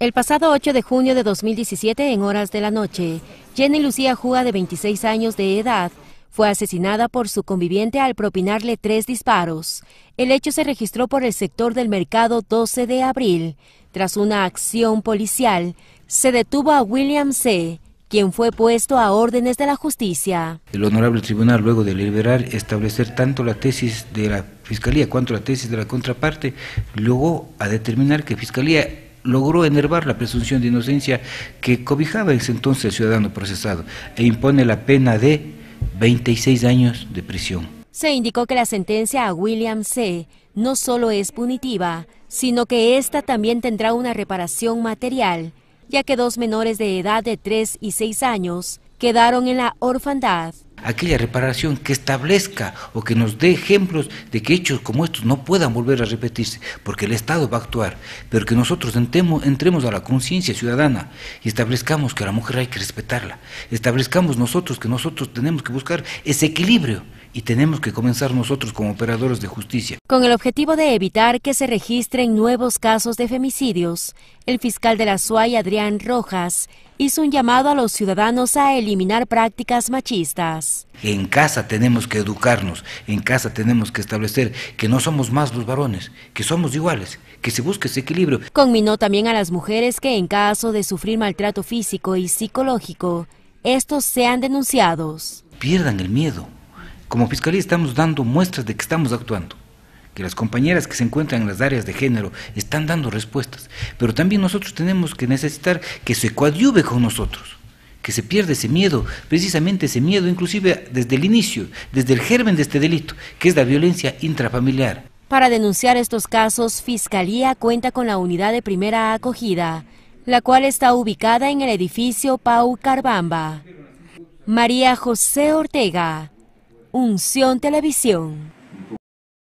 El pasado 8 de junio de 2017, en horas de la noche, Jenny Lucía Júa, de 26 años de edad, fue asesinada por su conviviente al propinarle tres disparos. El hecho se registró por el sector del mercado 12 de abril. Tras una acción policial, se detuvo a William C., quien fue puesto a órdenes de la justicia. El honorable tribunal, luego de liberar, establecer tanto la tesis de la Fiscalía cuanto la tesis de la contraparte, luego a determinar que Fiscalía logró enervar la presunción de inocencia que cobijaba ese entonces el ciudadano procesado e impone la pena de 26 años de prisión. Se indicó que la sentencia a William C. no solo es punitiva, sino que ésta también tendrá una reparación material, ya que dos menores de edad de 3 y 6 años quedaron en la orfandad aquella reparación que establezca o que nos dé ejemplos de que hechos como estos no puedan volver a repetirse, porque el Estado va a actuar, pero que nosotros entremos, a la conciencia ciudadana y establezcamos que a la mujer hay que respetarla, establezcamos nosotros que nosotros tenemos que buscar ese equilibrio y tenemos que comenzar nosotros como operadores de justicia. Con el objetivo de evitar que se registren nuevos casos de femicidios, el fiscal de la SUAY, Adrián Rojas, hizo un llamado a los ciudadanos a eliminar prácticas machistas. En casa tenemos que educarnos, en casa tenemos que establecer que no somos más los varones, que somos iguales, que se busque ese equilibrio. Conminó también a las mujeres que en caso de sufrir maltrato físico y psicológico, estos sean denunciados. Pierdan el miedo. Como fiscalía estamos dando muestras de que estamos actuando que las compañeras que se encuentran en las áreas de género están dando respuestas, pero también nosotros tenemos que necesitar que se coadyuve con nosotros, que se pierda ese miedo, precisamente ese miedo inclusive desde el inicio, desde el germen de este delito, que es la violencia intrafamiliar. Para denunciar estos casos, Fiscalía cuenta con la unidad de primera acogida, la cual está ubicada en el edificio Pau Carbamba. María José Ortega, Unción Televisión.